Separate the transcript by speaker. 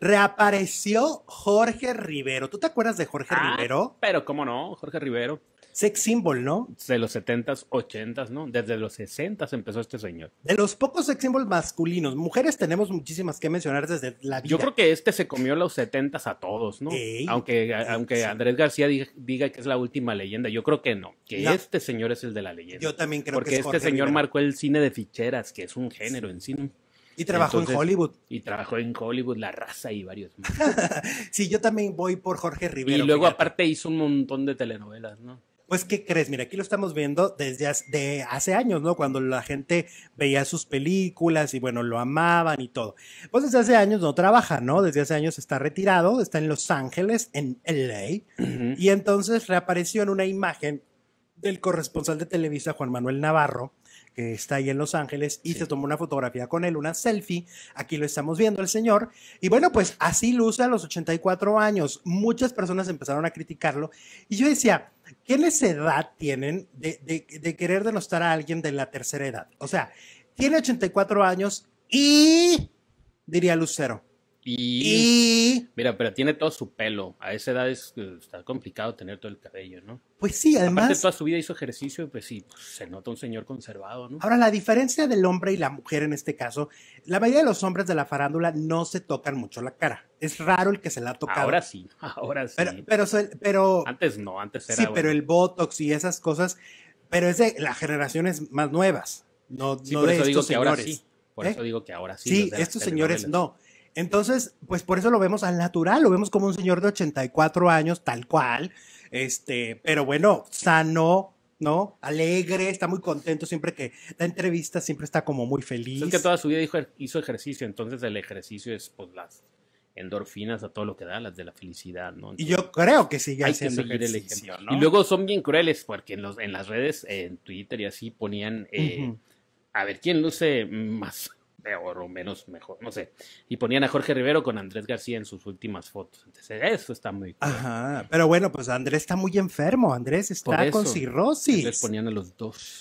Speaker 1: reapareció Jorge Rivero. ¿Tú te acuerdas de Jorge ah, Rivero? Pero cómo no, Jorge Rivero. Sex symbol, ¿no? De los 70s, 80s, ¿no? Desde los 60s empezó este señor. De
Speaker 2: los pocos sex symbols masculinos. Mujeres tenemos muchísimas que mencionar desde la vida. Yo creo
Speaker 1: que este se comió los 70s a todos, ¿no? aunque aunque Andrés García diga, que es la última leyenda, yo creo que no. Que este señor es el de la leyenda. Yo también creo que es Porque este señor marcó el cine de ficheras, que es un género en cine. Y trabajó en Hollywood. Y trabajó en Hollywood, La Raza y varios más.
Speaker 2: sí,
Speaker 1: yo también voy por Jorge Rivera. Y luego aparte hizo un montón de telenovelas, ¿no?
Speaker 2: Pues, ¿qué crees? Mira, aquí lo estamos viendo desde hace, de hace años, ¿no? Cuando la gente veía sus películas y, bueno, lo amaban y todo. Pues desde hace años no trabaja, ¿no? Desde hace años está retirado, está en Los Ángeles, en LA. Y entonces reapareció en una imagen del corresponsal de Televisa, Juan Manuel Navarro, que está ahí en Los Ángeles, y se tomó una fotografía con él, una selfie. Aquí lo estamos viendo el señor. Y bueno, pues así luce a los 84 años. Muchas personas empezaron a criticarlo. Y yo decía, ¿qué necesidad tienen de querer denostar a alguien de la tercera edad? O sea, tiene 84 años y, diría Lucero,
Speaker 1: y, Mira, pero tiene todo su pelo. A esa edad es, eh, está complicado tener todo el cabello, ¿no?
Speaker 2: Pues sí, además. Aparte, toda
Speaker 1: su vida hizo ejercicio, pues sí, se nota un señor conservado, ¿no? Ahora, la
Speaker 2: diferencia del hombre y la mujer en este caso, la mayoría de los hombres de la farándula no se tocan mucho la cara. Es raro el que se la ha tocado. Ahora sí,
Speaker 1: ahora sí. Pero, antes no,
Speaker 2: antes era. Sí, pero el botox y esas cosas. Pero es de las generaciones más nuevas.
Speaker 1: No, no por eso digo que ahora sí. Por ¿eh? eso digo que ahora sí. Sí, estos señores
Speaker 2: no. Entonces, pues por eso lo vemos al natural, lo vemos como un señor de 84 años, tal cual, este, pero bueno, sano, ¿no? Alegre, está muy contento siempre que da entrevistas, siempre está como muy feliz. Es que
Speaker 1: toda su vida er, hizo ejercicio, entonces el ejercicio es pues las endorfinas a todo lo que da, las de la felicidad, ¿no? y yo creo que sigue haciendo ejercicio. Y luego son bien crueles porque en, los, en las redes, en Twitter y así ponían, eh, a ver, ¿quién luce más? peor o menos mejor, no sé. Y ponían a Jorge Rivero con Andrés García en sus últimas fotos. Entonces, eso está muy.
Speaker 2: pero bueno, pues Andrés está muy enfermo. Andrés está con cirrosis.
Speaker 1: Entonces ponían a los dos.